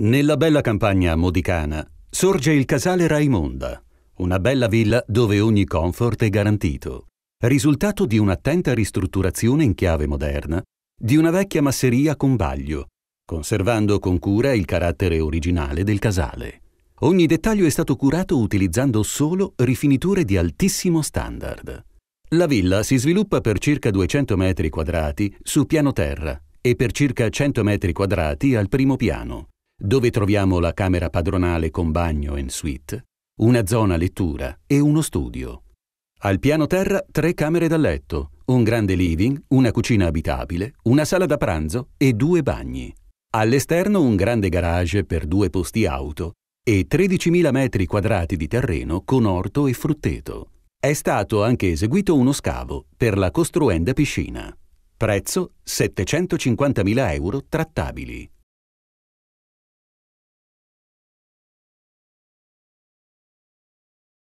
Nella bella campagna modicana sorge il casale Raimonda, una bella villa dove ogni comfort è garantito, risultato di un'attenta ristrutturazione in chiave moderna di una vecchia masseria con baglio, conservando con cura il carattere originale del casale. Ogni dettaglio è stato curato utilizzando solo rifiniture di altissimo standard. La villa si sviluppa per circa 200 metri quadrati su piano terra e per circa 100 metri quadrati al primo piano, dove troviamo la camera padronale con bagno en suite, una zona lettura e uno studio. Al piano terra tre camere da letto, un grande living, una cucina abitabile, una sala da pranzo e due bagni. All'esterno un grande garage per due posti auto e 13.000 metri quadrati di terreno con orto e frutteto. È stato anche eseguito uno scavo per la costruenda piscina. Prezzo 750.000 euro trattabili.